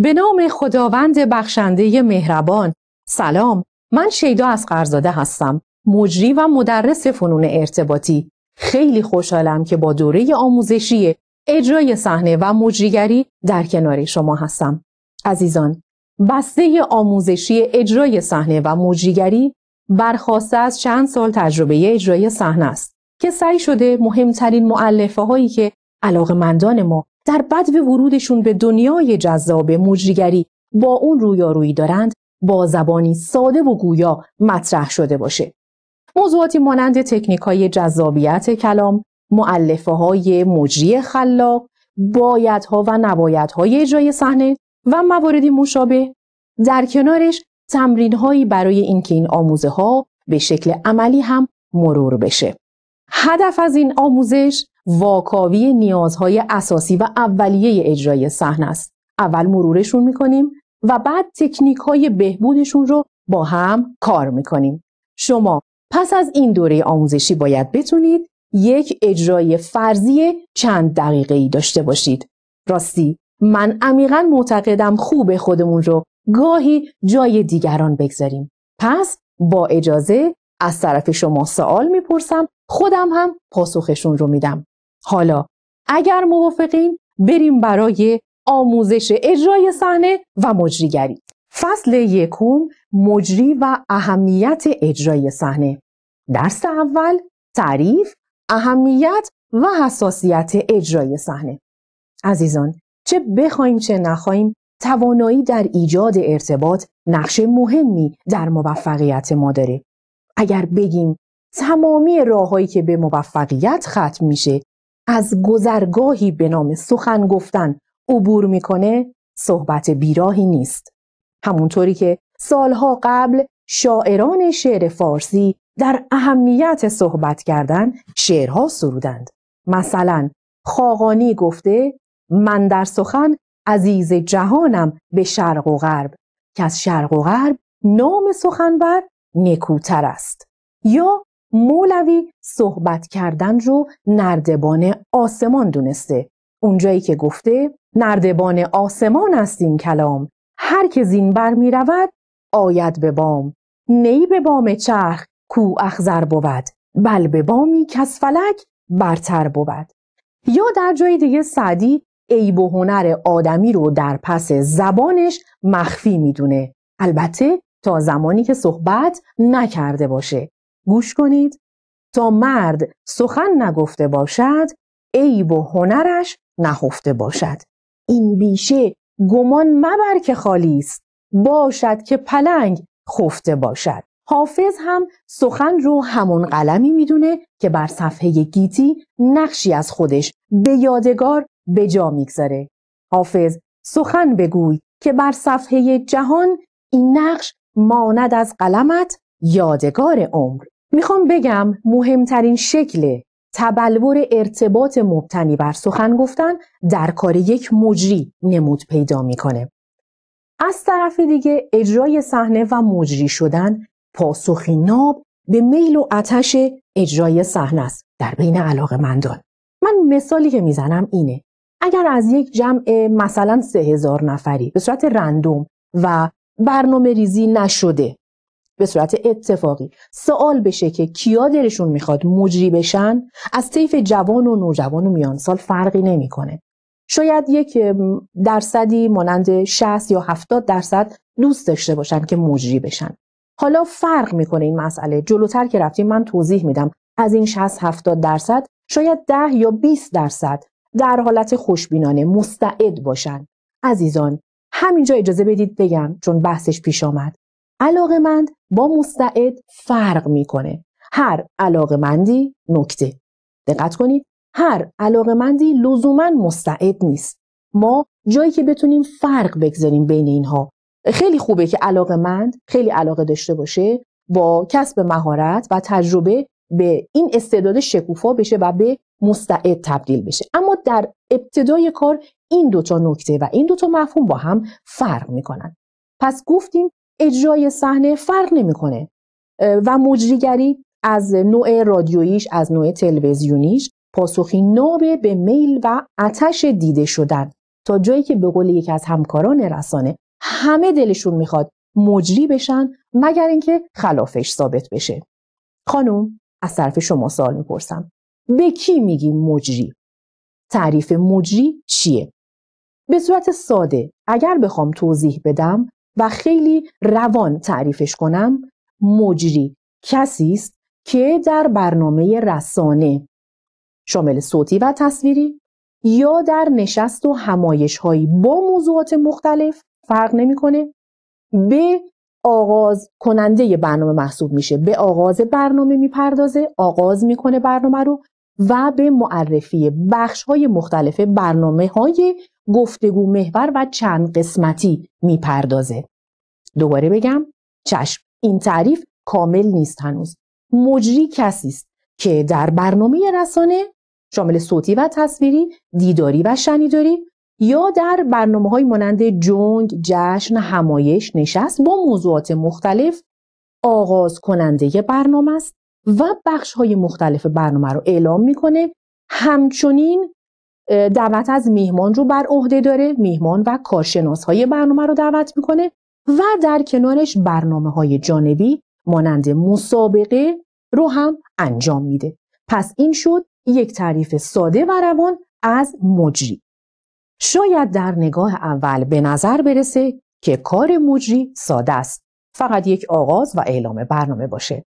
به نام خداوند بخشنده مهربان سلام من شیدا از قرزاده هستم مجری و مدرس فنون ارتباطی خیلی خوشحالم که با دوره آموزشی اجرای صحنه و مجریگری در کنار شما هستم عزیزان بسته آموزشی اجرای صحنه و مجریگری برخواسته از چند سال تجربه اجرای صحنه است که سعی شده مهمترین معلفه هایی که علاقمندان ما در بدو ورودشون به دنیای جذاب مجریگری با اون رویارویی دارند با زبانی ساده و گویا مطرح شده باشه. موضوعاتی مانند تکنیک های جذابیت کلام، معلفه های مجری خلاق، ها و های اجرای صحنه و مواردی مشابه در کنارش تمرین هایی برای اینکه این آموزه ها به شکل عملی هم مرور بشه. هدف از این آموزش واکاوی نیازهای اساسی و اولیه اجرای صحنه است اول مرورشون میکنیم و بعد تکنیک های بهبودشون رو با هم کار میکنیم شما پس از این دوره آموزشی باید بتونید یک اجرای فرضی چند دقیقه ای داشته باشید راستی من عمیقا معتقدم خوب خودمون رو گاهی جای دیگران بگذاریم پس با اجازه از طرف شما سوال میپرسم خودم هم پاسخشون رو میدم حالا اگر موافقین بریم برای آموزش اجرای صحنه و مجریگری فصل یکم مجری و اهمیت اجرای صحنه درس اول تعریف اهمیت و حساسیت اجرای صحنه عزیزان چه بخوایم چه نخواهیم توانایی در ایجاد ارتباط نقش مهمی در موفقیت ما داره اگر بگیم تمامی راههایی که به موفقیت ختم میشه از گذرگاهی به نام سخن گفتن عبور میکنه صحبت بیراهی نیست. همونطوری که سالها قبل شاعران شعر فارسی در اهمیت صحبت کردن شعرها سرودند. مثلا خاقانی گفته من در سخن عزیز جهانم به شرق و غرب که از شرق و غرب نام سخنور نکوتر است یا مولوی صحبت کردن رو نردبان آسمان دونسته اونجایی که گفته نردبان آسمان است این کلام هر که زین بر می رود آید به بام نی به بام چرخ کو اخزر بود بل به بامی کس فلک برتر بود یا در جای دیگه سعدی ای و هنر آدمی رو در پس زبانش مخفی میدونه البته تا زمانی که صحبت نکرده باشه گوش کنید تا مرد سخن نگفته باشد عیب و هنرش نهفته باشد این بیشه گمان مبر که خالی است باشد که پلنگ خفته باشد حافظ هم سخن رو همون قلمی میدونه که بر صفحه گیتی نقشی از خودش به یادگار به جا میگذاره حافظ سخن بگوی که بر صفحه جهان این نقش ماند از قلمت یادگار عمر میخوام بگم مهمترین شکل تبلور ارتباط مبتنی بر سخن گفتن در کار یک مجری نمود پیدا میکنه. از طرف دیگه اجرای صحنه و مجری شدن پاسخی ناب به میل و آتش اجرای صحنه است در بین علاقه مندان. من مثالی که میزنم اینه اگر از یک جمع مثلا سه هزار نفری به صورت رندوم و برنامه ریزی نشده به صورت اتفاقی سوال بشه که کیا دلشون میخواد مجری بشن از طیف جوان و نوجوان و میان سال فرقی نمیکنه شاید یک درصدی مانند 60 یا 70 درصد دوست داشته باشن که مجری بشن حالا فرق میکنه این مسئله جلوتر که رفتیم من توضیح میدم از این 60 70 درصد شاید 10 یا 20 درصد در حالت خوشبینانه مستعد باشن عزیزان همینجا اجازه بدید بگم چون بحثش پیش آمد علاقمند با مستعد فرق میکنه هر علاقمندی نکته دقت کنید هر علاقمندی لزوما مستعد نیست ما جایی که بتونیم فرق بگذاریم بین اینها خیلی خوبه که علاقمند خیلی علاقه داشته باشه با کسب مهارت و تجربه به این استعداد شکوفا بشه و به مستعد تبدیل بشه اما در ابتدای کار این دوتا نکته و این دوتا مفهوم با هم فرق میکنن پس گفتیم اجرای صحنه فرق نمیکنه و مجریگری از نوع رادیوییش از نوع تلویزیونیش پاسخی ناب به میل و آتش دیده شدن تا جایی که به قول یکی از همکاران رسانه همه دلشون میخواد مجری بشن مگر اینکه خلافش ثابت بشه خانم از طرف شما سوال میپرسم به کی میگیم مجری تعریف مجری چیه به صورت ساده اگر بخوام توضیح بدم و خیلی روان تعریفش کنم مجری کسی است که در برنامه رسانه شامل صوتی و تصویری یا در نشست و همایش هایی با موضوعات مختلف فرق نمیکنه به آغاز کننده برنامه محسوب میشه به آغاز برنامه میپردازه آغاز میکنه برنامه رو و به معرفی بخش های مختلف برنامه های گفتگو محور و چند قسمتی میپردازه. دوباره بگم چشم این تعریف کامل نیست هنوز. مجری کسی است که در برنامه رسانه شامل صوتی و تصویری، دیداری و شنیداری یا در برنامه های مانند جنگ، جشن، همایش، نشست با موضوعات مختلف آغاز کننده برنامه است و بخش های مختلف برنامه رو اعلام میکنه همچنین دعوت از میهمان رو بر عهده داره میهمان و کارشناس های برنامه رو دعوت میکنه و در کنارش برنامه های جانبی مانند مسابقه رو هم انجام میده پس این شد یک تعریف ساده و روان از مجری شاید در نگاه اول به نظر برسه که کار مجری ساده است فقط یک آغاز و اعلام برنامه باشه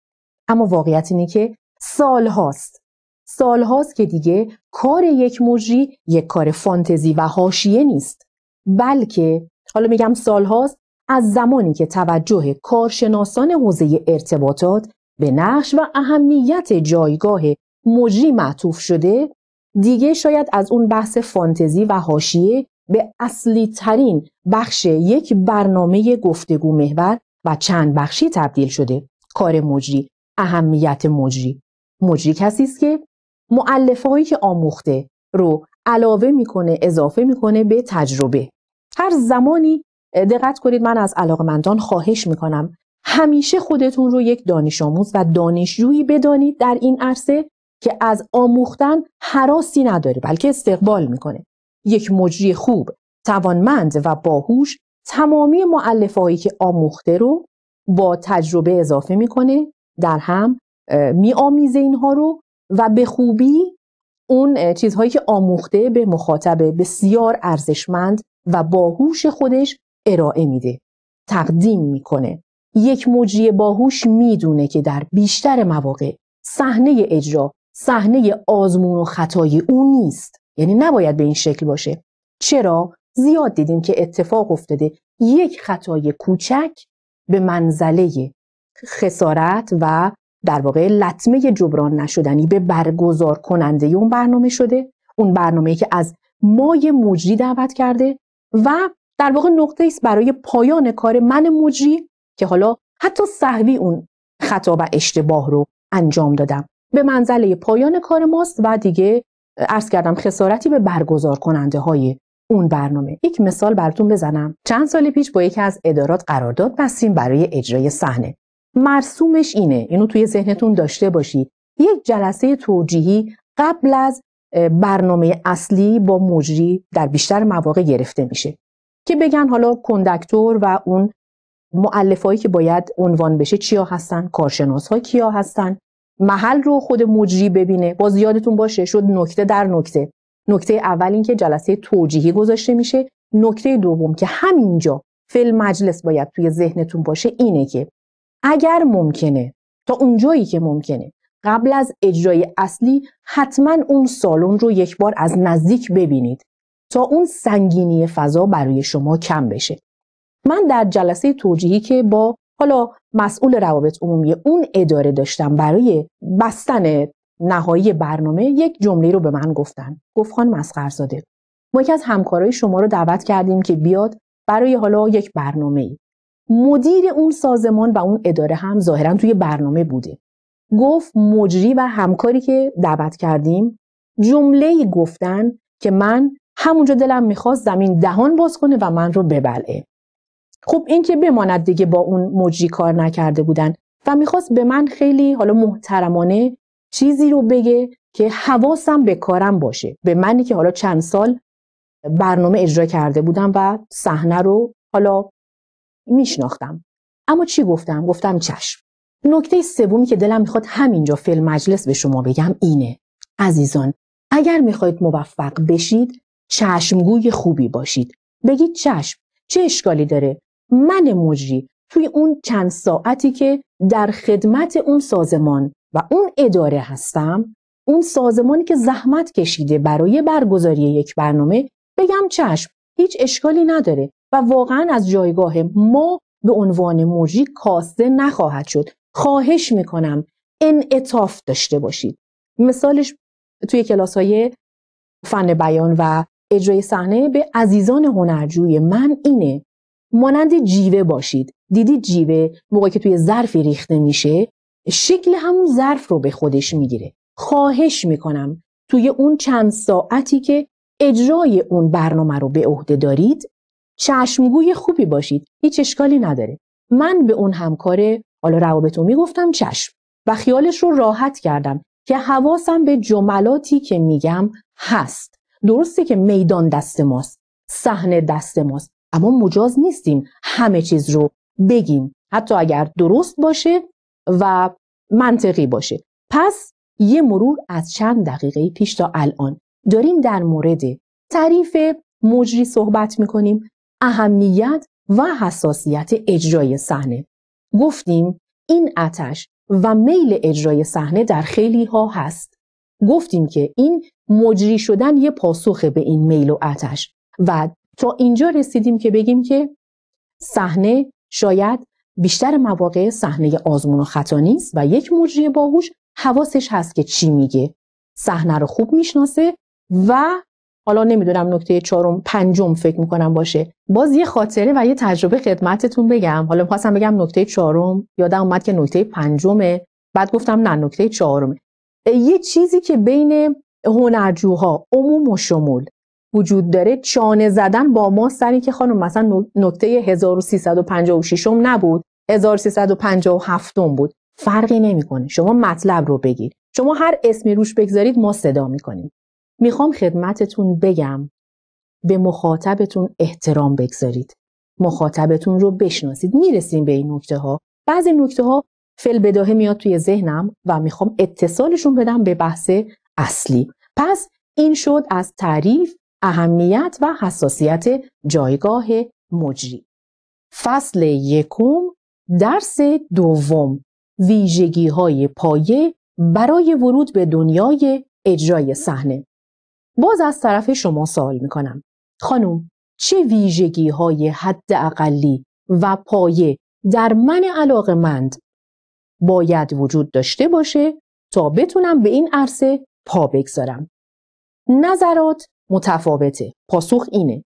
اما واقعیت اینه که سال هاست سالهاست که دیگه کار یک مجری یک کار فانتزی و هاشیه نیست بلکه حالا میگم سالهاست از زمانی که توجه کارشناسان حوزه ارتباطات به نقش و اهمیت جایگاه مجری معطوف شده دیگه شاید از اون بحث فانتزی و حاشیه به اصلی ترین بخش یک برنامه گفتگو محور و چند بخشی تبدیل شده کار مجری اهمیت مجری مجری کسی است که معلفه هایی که آموخته رو علاوه میکنه اضافه میکنه به تجربه هر زمانی دقت کنید من از علاقمندان خواهش میکنم همیشه خودتون رو یک دانش آموز و دانشجویی بدانید در این عرصه که از آموختن حراسی نداره بلکه استقبال میکنه یک مجری خوب توانمند و باهوش تمامی معلفهایی که آموخته رو با تجربه اضافه میکنه در هم میآمیزه اینها رو و به خوبی اون چیزهایی که آموخته به مخاطب بسیار ارزشمند و باهوش خودش ارائه میده تقدیم میکنه یک مجری باهوش میدونه که در بیشتر مواقع صحنه اجرا صحنه آزمون و خطای اون نیست یعنی نباید به این شکل باشه چرا زیاد دیدیم که اتفاق افتاده یک خطای کوچک به منزله خسارت و در واقع لطمه جبران نشدنی به برگزار کننده اون برنامه شده اون برنامه که از مای مجری دعوت کرده و در واقع نقطه است برای پایان کار من مجری که حالا حتی صحوی اون خطا و اشتباه رو انجام دادم به منزله پایان کار ماست و دیگه عرض کردم خسارتی به برگزار کننده های اون برنامه یک مثال براتون بزنم چند سال پیش با یکی از ادارات قرارداد بستیم برای اجرای صحنه مرسومش اینه اینو توی ذهنتون داشته باشید یک جلسه توجیهی قبل از برنامه اصلی با مجری در بیشتر مواقع گرفته میشه که بگن حالا کندکتور و اون معلفایی که باید عنوان بشه چیا هستن کارشناس ها کیا هستن محل رو خود مجری ببینه باز یادتون باشه شد نکته در نکته نکته اول اینکه جلسه توجیهی گذاشته میشه نکته دوم که همینجا فیلم مجلس باید توی ذهنتون باشه اینه که اگر ممکنه تا اونجایی که ممکنه قبل از اجرای اصلی حتما اون سالن رو یک بار از نزدیک ببینید تا اون سنگینی فضا برای شما کم بشه من در جلسه توجیهی که با حالا مسئول روابط عمومی اون اداره داشتم برای بستن نهایی برنامه یک جمله رو به من گفتن گفت خانم مسخرزاده ما یکی از همکارای شما رو دعوت کردیم که بیاد برای حالا یک برنامه ای مدیر اون سازمان و اون اداره هم ظاهرا توی برنامه بوده گفت مجری و همکاری که دعوت کردیم جمله گفتن که من همونجا دلم میخواست زمین دهان باز کنه و من رو ببلعه خب این که بماند دیگه با اون مجری کار نکرده بودن و میخواست به من خیلی حالا محترمانه چیزی رو بگه که حواسم به کارم باشه به منی که حالا چند سال برنامه اجرا کرده بودم و صحنه رو حالا میشناختم اما چی گفتم گفتم چشم نکته سومی که دلم میخواد همینجا فیلم مجلس به شما بگم اینه عزیزان اگر میخواید موفق بشید چشمگوی خوبی باشید بگید چشم چه اشکالی داره من مجری توی اون چند ساعتی که در خدمت اون سازمان و اون اداره هستم اون سازمانی که زحمت کشیده برای برگزاری یک برنامه بگم چشم هیچ اشکالی نداره و واقعا از جایگاه ما به عنوان موجی کاسته نخواهد شد خواهش میکنم انعطاف داشته باشید مثالش توی کلاس های فن بیان و اجرای صحنه به عزیزان هنرجوی من اینه مانند جیوه باشید دیدید جیوه موقعی که توی ظرفی ریخته میشه شکل همون ظرف رو به خودش میگیره خواهش میکنم توی اون چند ساعتی که اجرای اون برنامه رو به عهده دارید چشمگوی خوبی باشید هیچ اشکالی نداره من به اون همکار حالا روابط میگفتم چشم و خیالش رو راحت کردم که حواسم به جملاتی که میگم هست درسته که میدان دست ماست صحنه دست ماست اما مجاز نیستیم همه چیز رو بگیم حتی اگر درست باشه و منطقی باشه پس یه مرور از چند دقیقه پیش تا الان داریم در مورد تعریف مجری صحبت میکنیم اهمیت و حساسیت اجرای صحنه گفتیم این اتش و میل اجرای صحنه در خیلی ها هست گفتیم که این مجری شدن یه پاسخ به این میل و اتش و تا اینجا رسیدیم که بگیم که صحنه شاید بیشتر مواقع صحنه آزمون و خطا نیست و یک مجری باهوش حواسش هست که چی میگه صحنه رو خوب میشناسه و حالا نمیدونم نکته چهارم پنجم فکر میکنم باشه باز یه خاطره و یه تجربه خدمتتون بگم حالا میخواستم بگم نکته چهارم یادم اومد که نکته پنجمه بعد گفتم نه نکته چهارمه یه چیزی که بین هنرجوها عموم و شمول وجود داره چانه زدن با ما سری که خانم مثلا نکته 1356 م نبود 1357 م بود فرقی نمیکنه شما مطلب رو بگید. شما هر اسمی روش بگذارید ما صدا میکنیم میخوام خدمتتون بگم به مخاطبتون احترام بگذارید. مخاطبتون رو بشناسید. میرسیم به این نکته ها. بعضی نکته ها فل بداهه میاد توی ذهنم و میخوام اتصالشون بدم به بحث اصلی. پس این شد از تعریف، اهمیت و حساسیت جایگاه مجری. فصل یکم درس دوم ویژگی های پایه برای ورود به دنیای اجرای صحنه باز از طرف شما سوال میکنم خانم چه ویژگی های حد اقلی و پایه در من مند باید وجود داشته باشه تا بتونم به این عرصه پا بگذارم نظرات متفاوته پاسخ اینه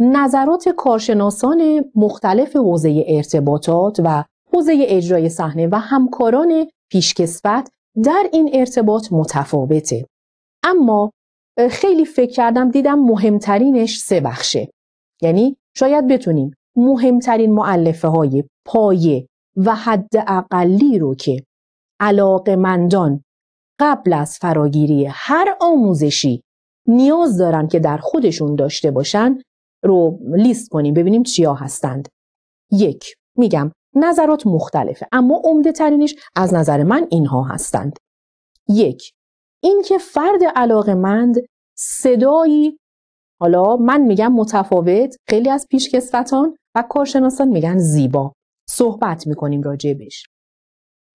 نظرات کارشناسان مختلف حوزه ارتباطات و حوزه اجرای صحنه و همکاران پیشکسوت در این ارتباط متفاوته اما خیلی فکر کردم دیدم مهمترینش سه بخشه یعنی شاید بتونیم مهمترین معلفه های پایه و حد اقلی رو که علاق مندان قبل از فراگیری هر آموزشی نیاز دارن که در خودشون داشته باشن رو لیست کنیم ببینیم چیا هستند یک میگم نظرات مختلفه اما عمده ترینش از نظر من اینها هستند یک اینکه فرد علاقمند صدایی حالا من میگم متفاوت خیلی از پیشکسوتان و کارشناسان میگن زیبا صحبت میکنیم راجع بهش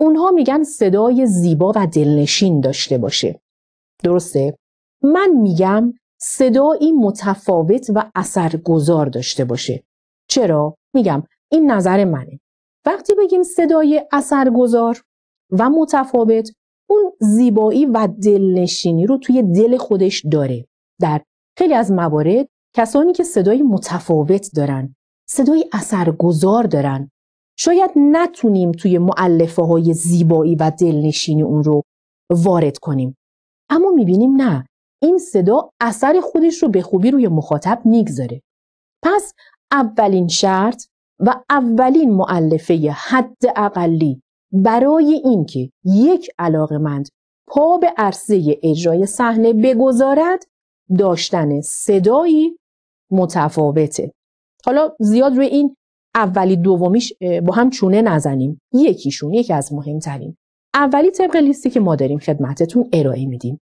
اونها میگن صدای زیبا و دلنشین داشته باشه درسته من میگم صدایی متفاوت و اثرگذار داشته باشه چرا میگم این نظر منه وقتی بگیم صدای اثرگذار و متفاوت اون زیبایی و دلنشینی رو توی دل خودش داره در خیلی از موارد کسانی که صدای متفاوت دارن صدای اثرگذار دارن شاید نتونیم توی معلفه های زیبایی و دلنشینی اون رو وارد کنیم اما میبینیم نه این صدا اثر خودش رو به خوبی روی مخاطب میگذاره پس اولین شرط و اولین معلفه حد اقلی برای اینکه یک علاقمند پا به عرصه اجرای صحنه بگذارد داشتن صدایی متفاوته حالا زیاد روی این اولی دومیش با هم چونه نزنیم یکیشون یکی از مهمترین اولی طبق لیستی که ما داریم خدمتتون ارائه میدیم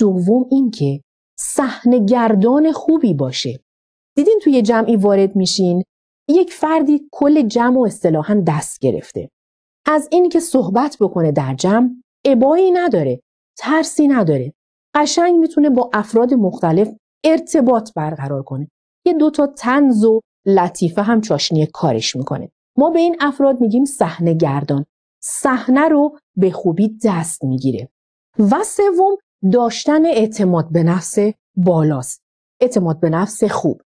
دوم اینکه صحنه گردان خوبی باشه دیدین توی جمعی وارد میشین یک فردی کل جمع و اصطلاحا دست گرفته از اینی که صحبت بکنه در جمع ابایی نداره ترسی نداره قشنگ میتونه با افراد مختلف ارتباط برقرار کنه یه دوتا تنز و لطیفه هم چاشنی کارش میکنه ما به این افراد میگیم صحنه گردان صحنه رو به خوبی دست میگیره و سوم داشتن اعتماد به نفس بالاست اعتماد به نفس خوب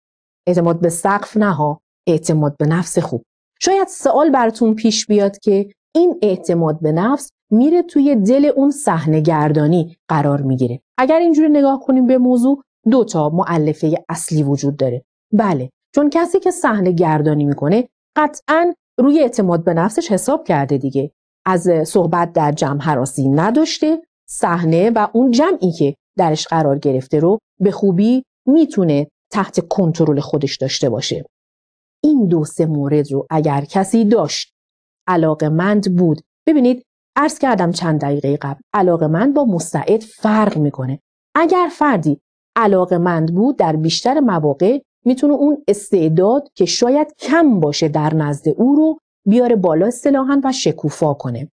اعتماد به سقف نها، اعتماد به نفس خوب شاید سوال براتون پیش بیاد که این اعتماد به نفس میره توی دل اون صحنه گردانی قرار میگیره اگر اینجوری نگاه کنیم به موضوع دو تا معلفه اصلی وجود داره بله چون کسی که صحنه گردانی میکنه قطعا روی اعتماد به نفسش حساب کرده دیگه از صحبت در جمع حراسی نداشته صحنه و اون جمعی که درش قرار گرفته رو به خوبی میتونه تحت کنترل خودش داشته باشه این دو سه مورد رو اگر کسی داشت مند بود ببینید عرض کردم چند دقیقه قبل علاقمند با مستعد فرق میکنه اگر فردی علاقمند بود در بیشتر مواقع میتونه اون استعداد که شاید کم باشه در نزد او رو بیاره بالا اصطلاحا و شکوفا کنه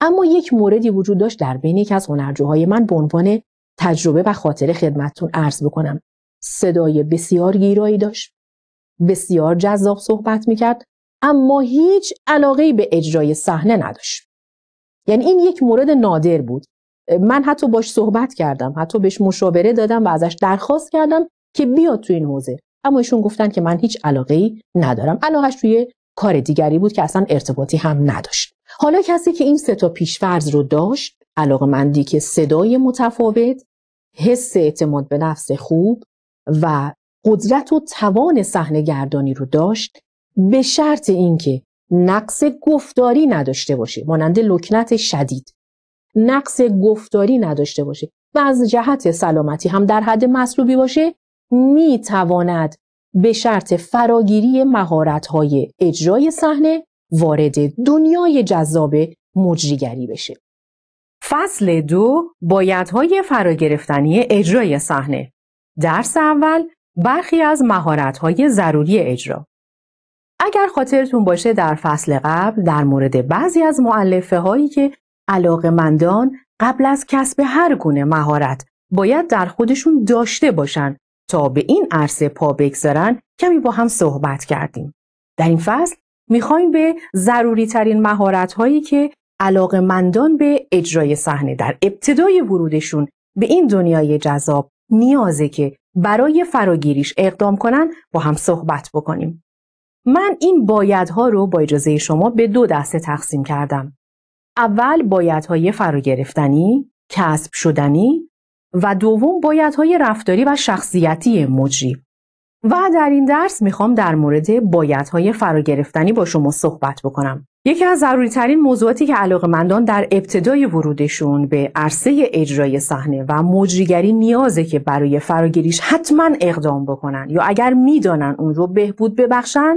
اما یک موردی وجود داشت در بین یکی از هنرجوهای من به عنوان تجربه و خاطره خدمتتون عرض بکنم صدای بسیار گیرایی داشت بسیار جذاب صحبت میکرد اما هیچ علاقه به اجرای صحنه نداشت یعنی این یک مورد نادر بود من حتی باش صحبت کردم حتی بهش مشاوره دادم و ازش درخواست کردم که بیاد تو این حوزه اما ایشون گفتن که من هیچ علاقه ای ندارم علاقش توی کار دیگری بود که اصلا ارتباطی هم نداشت حالا کسی که این سه تا پیشفرض رو داشت مندی که صدای متفاوت حس اعتماد به نفس خوب و قدرت و توان صحنه گردانی رو داشت به شرط اینکه نقص گفتاری نداشته باشه مانند لکنت شدید نقص گفتاری نداشته باشه و از جهت سلامتی هم در حد مطلوبی باشه می تواند به شرط فراگیری مهارت های اجرای صحنه وارد دنیای جذاب مجریگری بشه فصل دو های فراگرفتنی اجرای صحنه درس اول برخی از های ضروری اجرا اگر خاطرتون باشه در فصل قبل در مورد بعضی از معلفه هایی که مندان قبل از کسب هر گونه مهارت باید در خودشون داشته باشن تا به این عرصه پا بگذارن کمی با هم صحبت کردیم. در این فصل میخوایم به ضروری ترین مهارت هایی که مندان به اجرای صحنه در ابتدای ورودشون به این دنیای جذاب نیازه که برای فراگیریش اقدام کنن با هم صحبت بکنیم. من این بایدها رو با اجازه شما به دو دسته تقسیم کردم. اول بایدهای فراگرفتنی، کسب شدنی و دوم بایدهای رفتاری و شخصیتی مجری. و در این درس میخوام در مورد بایدهای فراگرفتنی با شما صحبت بکنم. یکی از ضروری ترین موضوعاتی که مندان در ابتدای ورودشون به عرصه اجرای صحنه و مجریگری نیازه که برای فراگیریش حتما اقدام بکنن یا اگر میدانن اون رو بهبود ببخشن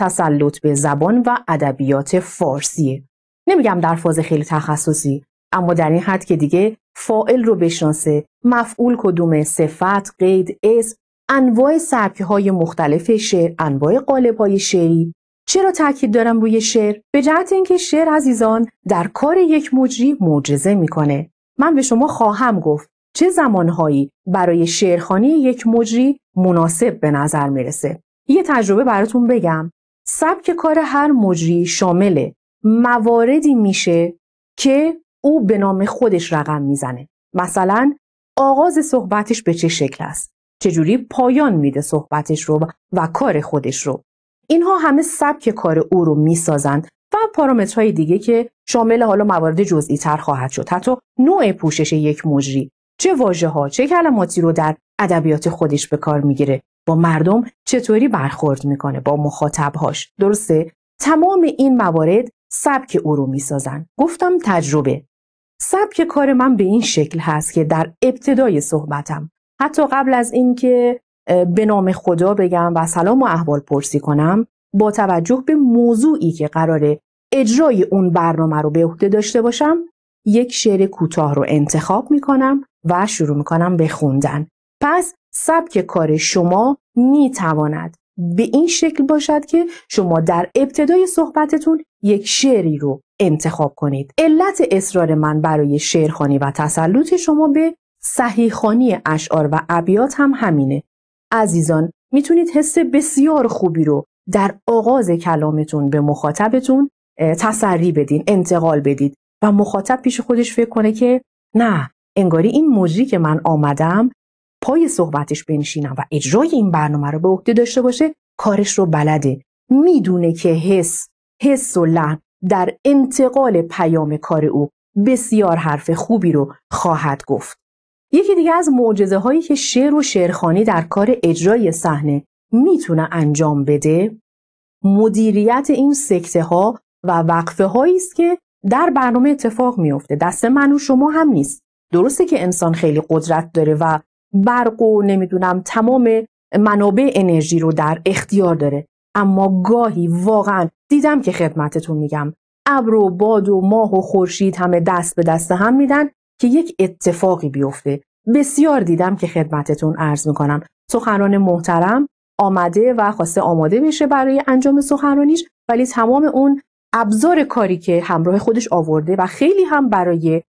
تسلط به زبان و ادبیات فارسی. نمیگم در فاز خیلی تخصصی اما در این حد که دیگه فائل رو بشناسه مفعول کدوم صفت قید اسم انواع سبک های مختلف شعر انواع قالب های شعری چرا تاکید دارم روی شعر به جهت اینکه شعر عزیزان در کار یک مجری معجزه میکنه من به شما خواهم گفت چه زمانهایی برای شعرخانی یک مجری مناسب به نظر میرسه یه تجربه براتون بگم سبک کار هر مجری شامل مواردی میشه که او به نام خودش رقم میزنه مثلا آغاز صحبتش به چه شکل است چجوری پایان میده صحبتش رو و کار خودش رو اینها همه سبک کار او رو میسازند و پارامترهای دیگه که شامل حالا موارد جزئی تر خواهد شد حتی نوع پوشش یک مجری چه واژه ها چه کلماتی رو در ادبیات خودش به کار میگیره با مردم چطوری برخورد میکنه با مخاطبهاش درسته تمام این موارد سبک او رو میسازن گفتم تجربه سبک کار من به این شکل هست که در ابتدای صحبتم حتی قبل از اینکه به نام خدا بگم و سلام و احوال پرسی کنم با توجه به موضوعی که قراره اجرای اون برنامه رو به عهده داشته باشم یک شعر کوتاه رو انتخاب میکنم و شروع میکنم به خوندن پس سبک کار شما می تواند به این شکل باشد که شما در ابتدای صحبتتون یک شعری رو انتخاب کنید. علت اصرار من برای شعرخانی و تسلط شما به صحیحخانی اشعار و ابیات هم همینه. عزیزان میتونید حس بسیار خوبی رو در آغاز کلامتون به مخاطبتون تسری بدین، انتقال بدید و مخاطب پیش خودش فکر کنه که نه انگاری این مجری که من آمدم پای صحبتش بنشینم و اجرای این برنامه رو به عهده داشته باشه کارش رو بلده میدونه که حس حس و لحن در انتقال پیام کار او بسیار حرف خوبی رو خواهد گفت یکی دیگه از معجزه هایی که شعر و شعرخانی در کار اجرای صحنه میتونه انجام بده مدیریت این سکته ها و وقفه هایی است که در برنامه اتفاق میفته دست من و شما هم نیست درسته که انسان خیلی قدرت داره و برق و نمیدونم تمام منابع انرژی رو در اختیار داره اما گاهی واقعا دیدم که خدمتتون میگم ابر و باد و ماه و خورشید همه دست به دست هم میدن که یک اتفاقی بیفته بسیار دیدم که خدمتتون عرض میکنم سخنران محترم آمده و خواسته آماده بشه برای انجام سخنرانیش ولی تمام اون ابزار کاری که همراه خودش آورده و خیلی هم برای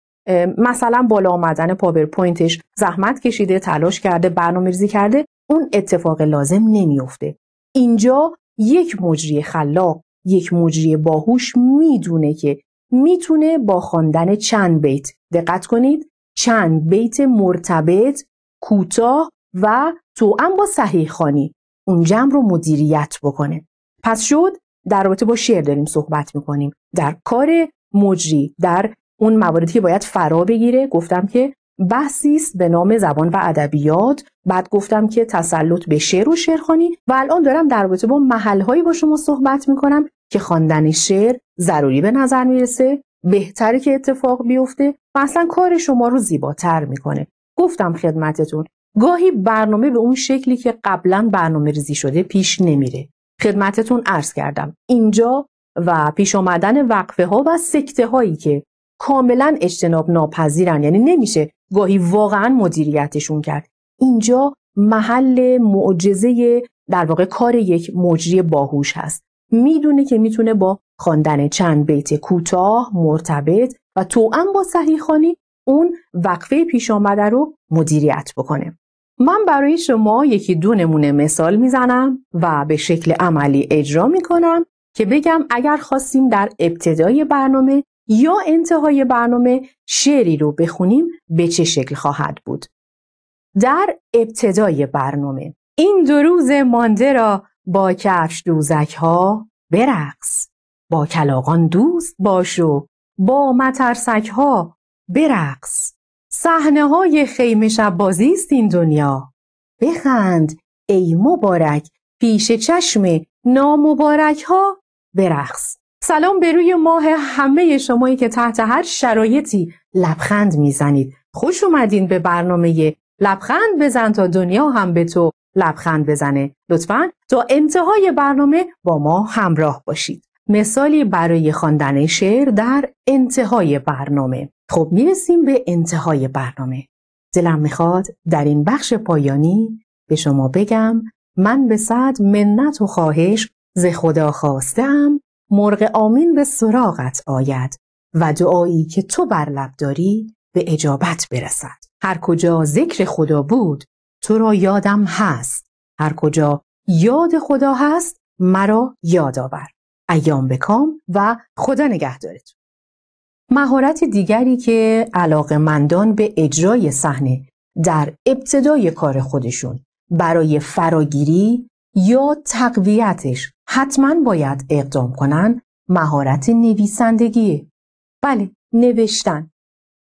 مثلا بالا آمدن پاورپوینتش زحمت کشیده تلاش کرده برنامه‌ریزی کرده اون اتفاق لازم نمیفته اینجا یک مجری خلاق یک مجری باهوش میدونه که میتونه با خواندن چند بیت دقت کنید چند بیت مرتبط کوتاه و توأم با صحیح خانی اون جمع رو مدیریت بکنه پس شد در رابطه با شعر داریم صحبت میکنیم در کار مجری در اون مواردی که باید فرا بگیره گفتم که بحثی است به نام زبان و ادبیات بعد گفتم که تسلط به شعر و شعرخوانی و الان دارم در رابطه با محلهایی با شما صحبت میکنم که خواندن شعر ضروری به نظر میرسه بهتره که اتفاق بیفته و اصلا کار شما رو زیباتر میکنه گفتم خدمتتون گاهی برنامه به اون شکلی که قبلا برنامه ریزی شده پیش نمیره خدمتتون عرض کردم اینجا و پیش آمدن وقفه ها و سکته هایی که کاملا اجتناب ناپذیرن یعنی نمیشه گاهی واقعا مدیریتشون کرد اینجا محل معجزه در واقع کار یک مجری باهوش هست میدونه که میتونه با خواندن چند بیت کوتاه مرتبط و توأم با صحیح خانی اون وقفه پیش آمده رو مدیریت بکنه من برای شما یکی دو نمونه مثال میزنم و به شکل عملی اجرا میکنم که بگم اگر خواستیم در ابتدای برنامه یا انتهای برنامه شعری رو بخونیم به چه شکل خواهد بود. در ابتدای برنامه این دو روز مانده را با کفش دوزک ها برقص با کلاقان دوست باش و با مترسک ها برقص صحنه های خیمه شب بازی است این دنیا بخند ای مبارک پیش چشم نامبارک ها برقص سلام به روی ماه همه شمایی که تحت هر شرایطی لبخند میزنید خوش اومدین به برنامه لبخند بزن تا دنیا هم به تو لبخند بزنه لطفا تا انتهای برنامه با ما همراه باشید مثالی برای خواندن شعر در انتهای برنامه خب میرسیم به انتهای برنامه دلم میخواد در این بخش پایانی به شما بگم من به صد منت و خواهش ز خدا خواستم مرغ آمین به سراغت آید و دعایی که تو بر لب داری به اجابت برسد هر کجا ذکر خدا بود تو را یادم هست هر کجا یاد خدا هست مرا یاد آور ایام بکام و خدا دارت مهارت دیگری که مندان به اجرای صحنه در ابتدای کار خودشون برای فراگیری یا تقویتش حتما باید اقدام کنن مهارت نویسندگی، بله، نوشتن.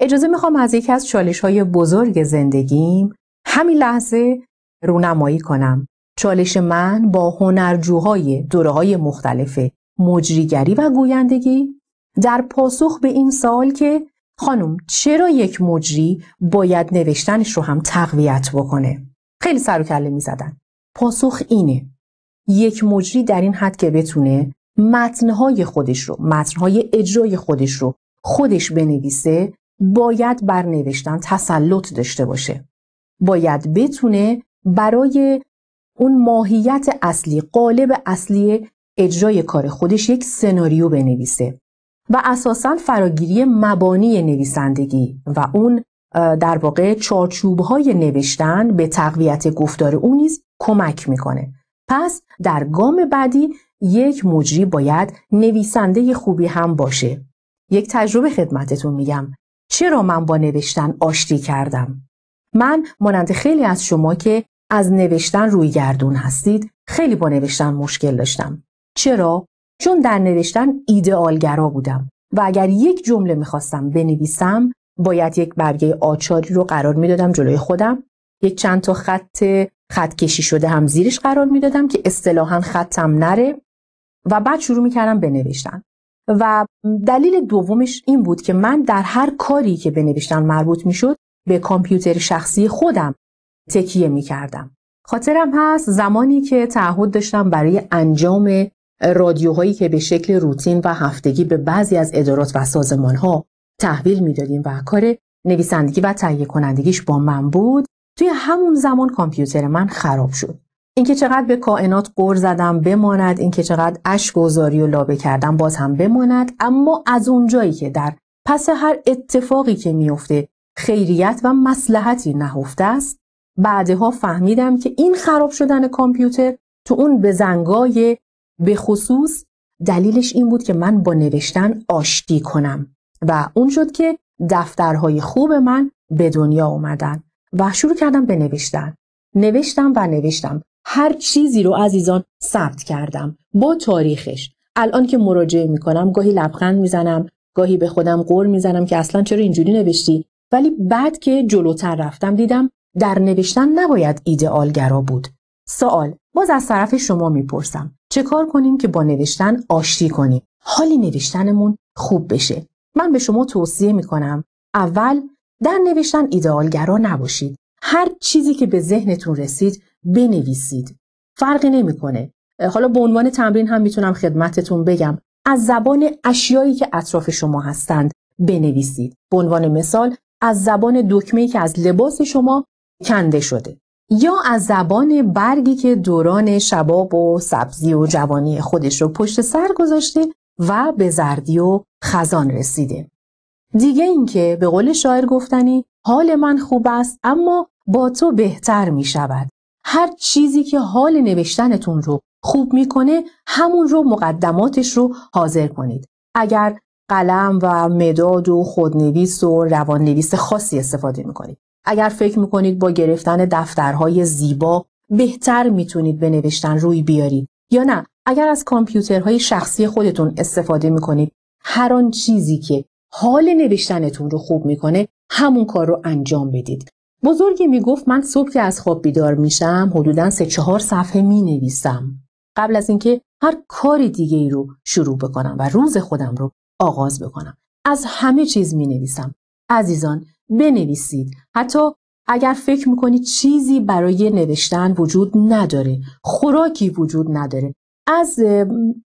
اجازه میخوام از یکی از چالش های بزرگ زندگیم همین لحظه رونمایی کنم. چالش من با هنرجوهای دوره های مختلف مجریگری و گویندگی در پاسخ به این سال که خانم چرا یک مجری باید نوشتنش رو هم تقویت بکنه؟ خیلی سر و کله میزدن. پاسخ اینه. یک مجری در این حد که بتونه متنهای خودش رو متنهای اجرای خودش رو خودش بنویسه باید بر نوشتن تسلط داشته باشه باید بتونه برای اون ماهیت اصلی قالب اصلی اجرای کار خودش یک سناریو بنویسه و اساسا فراگیری مبانی نویسندگی و اون در واقع چارچوب های نوشتن به تقویت گفتار او نیز کمک میکنه پس در گام بعدی یک مجری باید نویسنده خوبی هم باشه. یک تجربه خدمتتون میگم. چرا من با نوشتن آشتی کردم؟ من مانند خیلی از شما که از نوشتن روی گردون هستید خیلی با نوشتن مشکل داشتم. چرا؟ چون در نوشتن ایدئالگرا بودم و اگر یک جمله میخواستم بنویسم باید یک برگه آچاری رو قرار میدادم جلوی خودم یک چند تا خط خط کشی شده هم زیرش قرار میدادم که اصطلاحا خطم نره و بعد شروع میکردم بنوشتن و دلیل دومش این بود که من در هر کاری که بنوشتن مربوط میشد به کامپیوتر شخصی خودم تکیه میکردم خاطرم هست زمانی که تعهد داشتم برای انجام رادیوهایی که به شکل روتین و هفتگی به بعضی از ادارات و سازمانها تحویل میدادیم و کار نویسندگی و تهیه کنندگیش با من بود توی همون زمان کامپیوتر من خراب شد اینکه چقدر به کائنات قور زدم بماند اینکه چقدر اشک زاری و لابه کردم باز هم بماند اما از اونجایی که در پس هر اتفاقی که میفته خیریت و مسلحتی نهفته است بعدها فهمیدم که این خراب شدن کامپیوتر تو اون بزنگای به خصوص دلیلش این بود که من با نوشتن آشتی کنم و اون شد که دفترهای خوب من به دنیا اومدن و شروع کردم به نوشتن نوشتم و نوشتم هر چیزی رو عزیزان ثبت کردم با تاریخش الان که مراجعه میکنم گاهی لبخند میزنم گاهی به خودم قول میزنم که اصلا چرا اینجوری نوشتی ولی بعد که جلوتر رفتم دیدم در نوشتن نباید ایدئالگرا بود سوال باز از طرف شما میپرسم چه کار کنیم که با نوشتن آشتی کنیم حالی نوشتنمون خوب بشه من به شما توصیه میکنم اول در نوشتن ایدئالگرا نباشید هر چیزی که به ذهنتون رسید بنویسید فرقی نمیکنه حالا به عنوان تمرین هم میتونم خدمتتون بگم از زبان اشیایی که اطراف شما هستند بنویسید به عنوان مثال از زبان دکمه‌ای که از لباس شما کنده شده یا از زبان برگی که دوران شباب و سبزی و جوانی خودش رو پشت سر گذاشته و به زردی و خزان رسیده دیگه اینکه به قول شاعر گفتنی حال من خوب است اما با تو بهتر می شود. هر چیزی که حال نوشتنتون رو خوب میکنه همون رو مقدماتش رو حاضر کنید. اگر قلم و مداد و خودنویس و رواننویس خاصی استفاده میکنید. اگر فکر میکنید با گرفتن دفترهای زیبا بهتر میتونید به نوشتن روی بیارید یا نه اگر از کامپیوترهای شخصی خودتون استفاده میکنید هر آن چیزی که حال نوشتنتون رو خوب میکنه همون کار رو انجام بدید بزرگی میگفت من صبح که از خواب بیدار میشم حدودا سه چهار صفحه می نویسم قبل از اینکه هر کار دیگه ای رو شروع بکنم و روز خودم رو آغاز بکنم از همه چیز می نویسم عزیزان بنویسید حتی اگر فکر میکنید چیزی برای نوشتن وجود نداره خوراکی وجود نداره از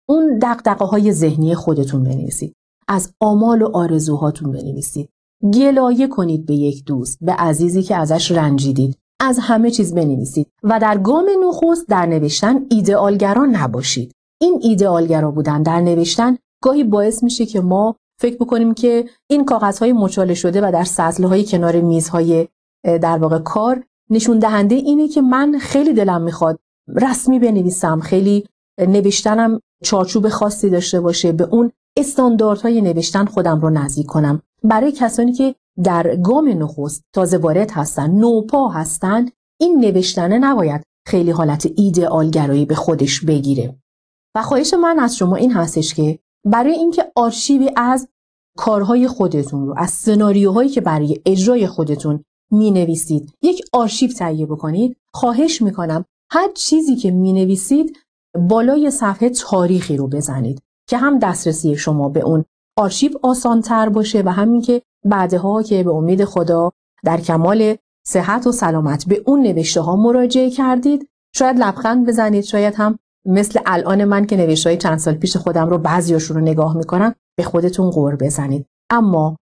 اون دقدقه های ذهنی خودتون بنویسید از آمال و آرزوهاتون بنویسید گلایه کنید به یک دوست به عزیزی که ازش رنجیدید از همه چیز بنویسید و در گام نخست در نوشتن ایدئالگرا نباشید این ایدئالگرا بودن در نوشتن گاهی باعث میشه که ما فکر بکنیم که این کاغذهای مچاله شده و در سطلهای کنار میزهای در واقع کار نشون دهنده اینه که من خیلی دلم میخواد رسمی بنویسم خیلی نوشتنم چارچوب خاصی داشته باشه به اون استانداردهای نوشتن خودم رو نزدیک کنم برای کسانی که در گام نخست تازه وارد هستن نوپا هستن این نوشتنه نباید خیلی حالت ایدئالگرایی به خودش بگیره و خواهش من از شما این هستش که برای اینکه آرشیوی از کارهای خودتون رو از سناریوهایی که برای اجرای خودتون می نویسید یک آرشیو تهیه بکنید خواهش میکنم هر چیزی که می نویسید بالای صفحه تاریخی رو بزنید که هم دسترسی شما به اون آرشیو آسانتر باشه و همین که بعدها که به امید خدا در کمال صحت و سلامت به اون نوشته ها مراجعه کردید شاید لبخند بزنید شاید هم مثل الان من که نوشته های چند سال پیش خودم رو بعضیاشون رو نگاه میکنم به خودتون غور بزنید اما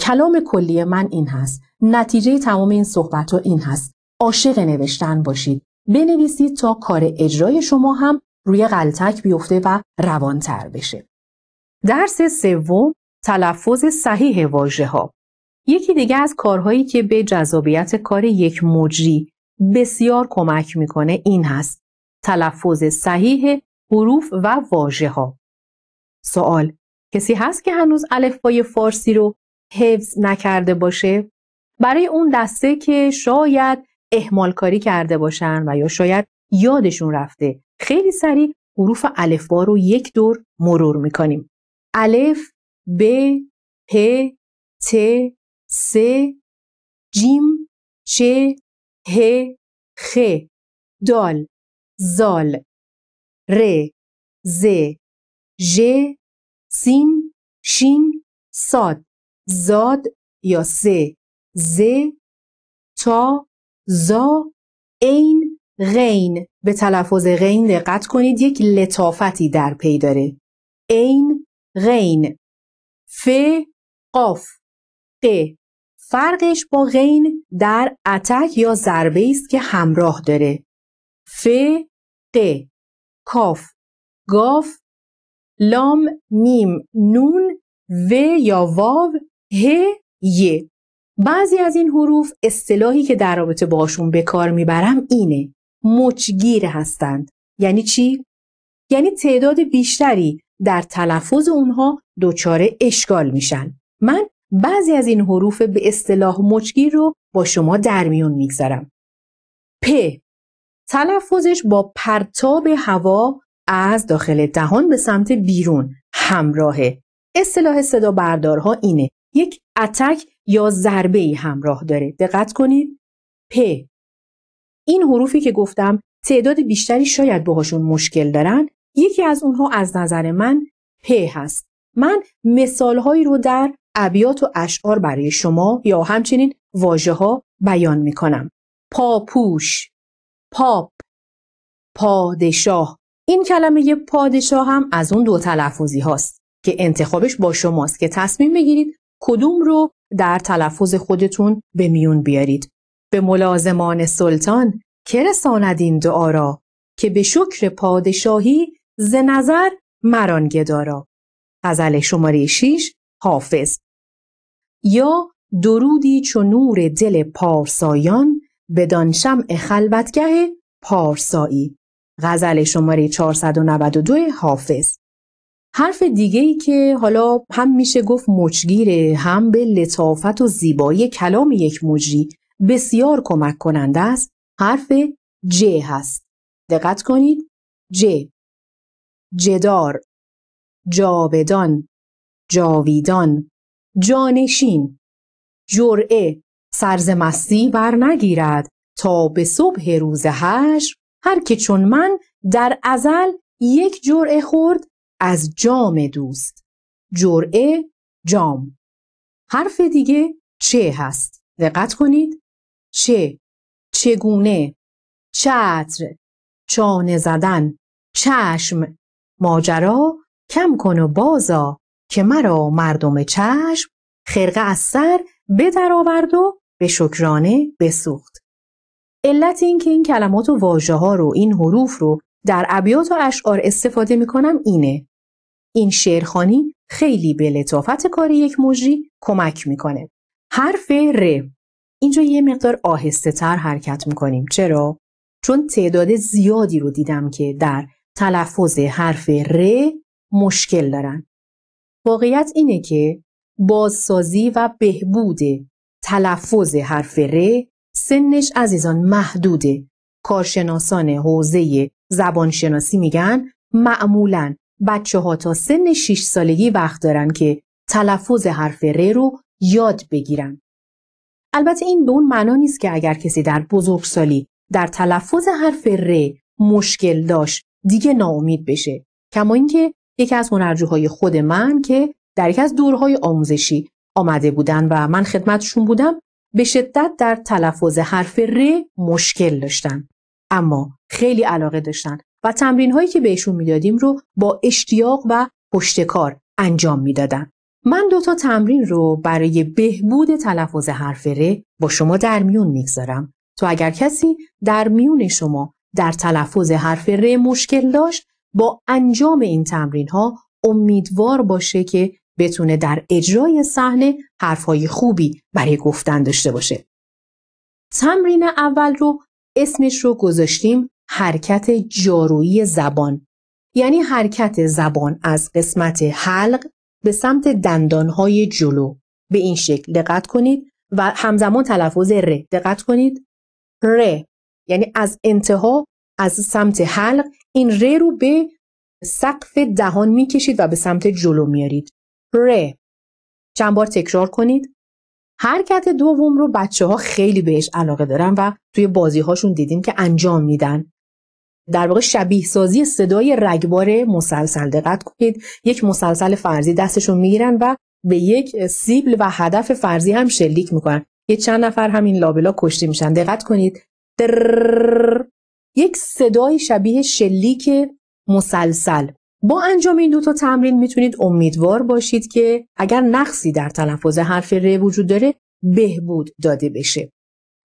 کلام کلی من این هست نتیجه تمام این صحبت ها این هست عاشق نوشتن باشید بنویسید تا کار اجرای شما هم روی غلطک بیفته و روانتر بشه. درس سوم تلفظ صحیح واژه ها یکی دیگه از کارهایی که به جذابیت کار یک مجری بسیار کمک میکنه این هست تلفظ صحیح حروف و واژه ها سوال کسی هست که هنوز الفبای فارسی رو حفظ نکرده باشه برای اون دسته که شاید اهمال کاری کرده باشن و یا شاید یادشون رفته خیلی سریع حروف با رو یک دور مرور میکنیم الف ب پ ت س جیم چ ه خ دال زال ر ز ژ سین شین ساد زاد یا سه ز تا زا عین غین به تلفظ غین دقت کنید یک لطافتی در پی داره عین غین ف قاف ق فرقش با غین در اتک یا ضربه است که همراه داره ف ق کاف گاف لام نیم نون و یا واو ه ی بعضی از این حروف اصطلاحی که در رابطه باشون به کار میبرم اینه مچگیر هستند. یعنی چی؟ یعنی تعداد بیشتری در تلفظ اونها دچار اشکال میشن. من بعضی از این حروف به اصطلاح مچگیر رو با شما در میون میگذارم. پ تلفظش با پرتاب هوا از داخل دهان به سمت بیرون همراهه. اصطلاح صدا بردارها اینه. یک اتک یا ضربه ای همراه داره. دقت کنید. پ این حروفی که گفتم تعداد بیشتری شاید باهاشون مشکل دارن یکی از اونها از نظر من پ هست من مثالهایی رو در ابیات و اشعار برای شما یا همچنین واژه ها بیان کنم. پاپوش پاپ پادشاه این کلمه یه پادشاه هم از اون دو تلفظی هاست که انتخابش با شماست که تصمیم بگیرید کدوم رو در تلفظ خودتون به میون بیارید به ملازمان سلطان که رساند این دعا را که به شکر پادشاهی ز نظر مران گدارا غزل شماره 6 حافظ یا درودی چو نور دل پارسایان بدان شمع خلوتگه پارسایی غزل شماره 492 حافظ حرف دیگه که حالا هم میشه گفت مچگیره هم به لطافت و زیبایی کلام یک مجری بسیار کمک کننده است حرف ج هست دقت کنید ج جدار جاودان جاویدان جانشین جرعه سرز مستی بر نگیرد تا به صبح روز هش هر که چون من در ازل یک جرعه خورد از جام دوست جرعه جام حرف دیگه چه هست دقت کنید چه چگونه چتر چانه زدن چشم ماجرا کم کن و بازا که مرا مردم چشم خرقه از سر در و به شکرانه بسوخت علت این که این کلمات و واژه ها رو این حروف رو در ابیات و اشعار استفاده میکنم اینه این شعرخانی خیلی به لطافت کار یک مجری کمک میکنه حرف ر اینجا یه مقدار آهسته تر حرکت میکنیم چرا؟ چون تعداد زیادی رو دیدم که در تلفظ حرف ر مشکل دارن. واقعیت اینه که بازسازی و بهبود تلفظ حرف ر سنش عزیزان محدوده. کارشناسان حوزه زبانشناسی میگن معمولا بچه ها تا سن 6 سالگی وقت دارن که تلفظ حرف ر رو یاد بگیرن. البته این به اون معنا نیست که اگر کسی در بزرگسالی در تلفظ حرف ر مشکل داشت دیگه ناامید بشه کما اینکه یکی از هنرجوهای خود من که در یکی از دورهای آموزشی آمده بودن و من خدمتشون بودم به شدت در تلفظ حرف ر مشکل داشتن اما خیلی علاقه داشتن و تمرین هایی که بهشون میدادیم رو با اشتیاق و پشتکار انجام میدادن من دوتا تمرین رو برای بهبود تلفظ حرف ر با شما در میون میگذارم تو اگر کسی در میون شما در تلفظ حرف ر مشکل داشت با انجام این تمرین ها امیدوار باشه که بتونه در اجرای صحنه حرفهای خوبی برای گفتن داشته باشه. تمرین اول رو اسمش رو گذاشتیم حرکت جارویی زبان یعنی حرکت زبان از قسمت حلق به سمت دندانهای جلو به این شکل دقت کنید و همزمان تلفظ ر دقت کنید ر یعنی از انتها از سمت حلق این ر رو به سقف دهان میکشید و به سمت جلو میارید ر چند بار تکرار کنید حرکت دوم رو بچه ها خیلی بهش علاقه دارن و توی بازی هاشون دیدیم که انجام میدن در واقع شبیه سازی صدای رگبار مسلسل دقت کنید یک مسلسل فرضی دستشون میگیرن و به یک سیبل و هدف فرضی هم شلیک میکنن یه چند نفر همین لابلا کشته میشن دقت کنید یک صدای شبیه شلیک مسلسل با انجام این دو تا تمرین میتونید امیدوار باشید که اگر نقصی در تلفظ حرف ر وجود داره بهبود داده بشه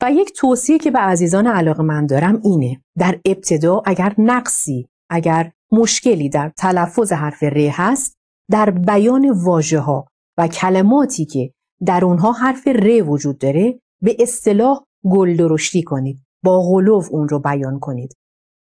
و یک توصیه که به عزیزان علاقه من دارم اینه در ابتدا اگر نقصی اگر مشکلی در تلفظ حرف ر هست در بیان واژه ها و کلماتی که در اونها حرف ر وجود داره به اصطلاح گل درشتی کنید با غلوف اون رو بیان کنید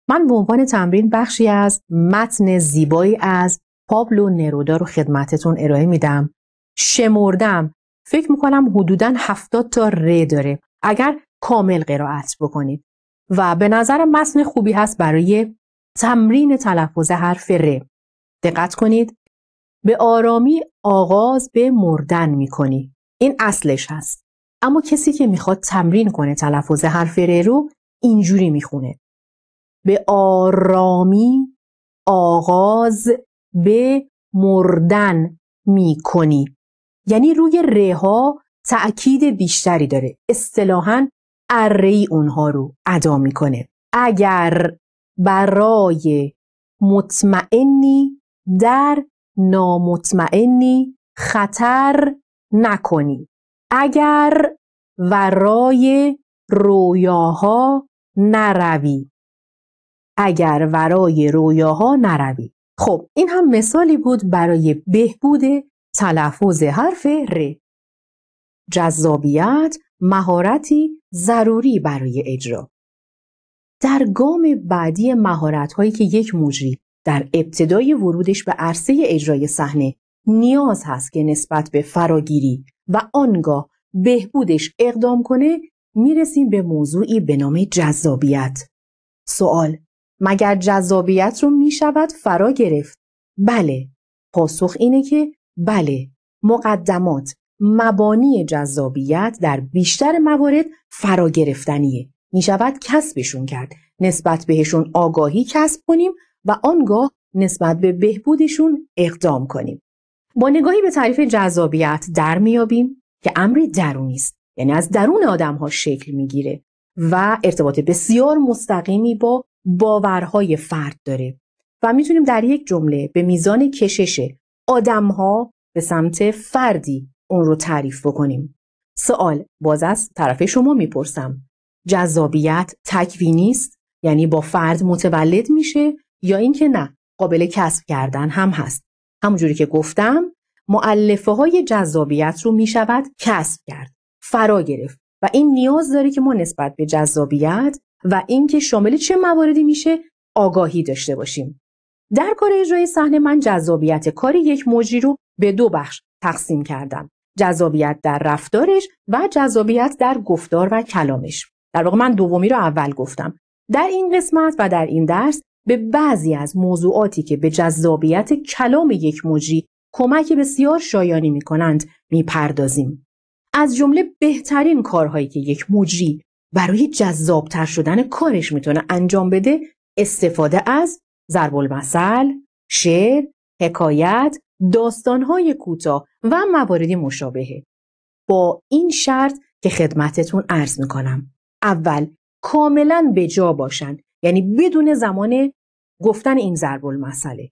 من به عنوان تمرین بخشی از متن زیبایی از پابلو نرودا رو خدمتتون ارائه میدم شمردم فکر میکنم حدودا هفتاد تا ر داره اگر کامل قرائت بکنید و به نظر متن خوبی هست برای تمرین تلفظ حرف ر دقت کنید به آرامی آغاز به مردن میکنی این اصلش هست اما کسی که میخواد تمرین کنه تلفظ حرف ر رو اینجوری میخونه به آرامی آغاز به مردن میکنی یعنی روی ها تأکید بیشتری داره اصطلاحا اره اونها رو ادا میکنه اگر برای مطمئنی در نامطمئنی خطر نکنی اگر ورای رویاها نروی اگر ورای رویاها نروی خب این هم مثالی بود برای بهبود تلفظ حرف ر جذابیت مهارتی ضروری برای اجرا در گام بعدی مهارت که یک مجری در ابتدای ورودش به عرصه اجرای صحنه نیاز هست که نسبت به فراگیری و آنگاه بهبودش اقدام کنه میرسیم به موضوعی به نام جذابیت سوال مگر جذابیت رو میشود فرا گرفت؟ بله پاسخ اینه که بله مقدمات مبانی جذابیت در بیشتر موارد فرا گرفتنیه. می شود کسبشون کرد. نسبت بهشون آگاهی کسب کنیم و آنگاه نسبت به بهبودشون اقدام کنیم. با نگاهی به تعریف جذابیت در میابیم که امری درونی است. یعنی از درون آدم ها شکل میگیره و ارتباط بسیار مستقیمی با باورهای فرد داره و میتونیم در یک جمله به میزان کشش ها به سمت فردی اون رو تعریف بکنیم. سوال باز از طرف شما میپرسم. جذابیت تکوینی است؟ یعنی با فرد متولد میشه یا اینکه نه قابل کسب کردن هم هست. همونجوری که گفتم معلفه های جذابیت رو میشود کسب کرد، فرا گرفت و این نیاز داره که ما نسبت به جذابیت و اینکه شامل چه مواردی میشه آگاهی داشته باشیم. در کار اجرای صحنه من جذابیت کاری یک موجی رو به دو بخش تقسیم کردم. جذابیت در رفتارش و جذابیت در گفتار و کلامش در واقع من دومی رو اول گفتم در این قسمت و در این درس به بعضی از موضوعاتی که به جذابیت کلام یک مجری کمک بسیار شایانی می کنند می پردازیم. از جمله بهترین کارهایی که یک مجری برای جذابتر شدن کارش میتونه انجام بده استفاده از ضرب المثل، شعر، حکایت، داستانهای کوتاه و مواردی مشابهه با این شرط که خدمتتون عرض میکنم اول کاملا به جا باشن یعنی بدون زمان گفتن این ضرب المثله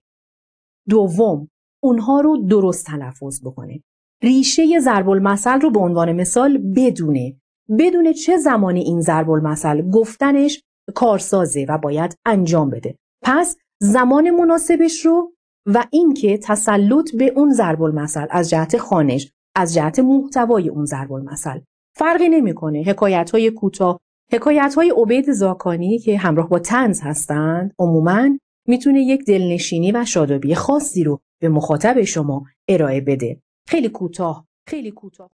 دوم اونها رو درست تلفظ بکنه ریشه ضرب المثل رو به عنوان مثال بدونه بدون چه زمانی این ضرب المثل گفتنش کارسازه و باید انجام بده پس زمان مناسبش رو و اینکه تسلط به اون ضرب المثل از جهت خانش از جهت محتوای اون ضرب المثل فرقی نمیکنه حکایت های کوتاه حکایت های عبید زاکانی که همراه با تنز هستند عموما میتونه یک دلنشینی و شادابی خاصی رو به مخاطب شما ارائه بده خیلی کوتاه خیلی کوتاه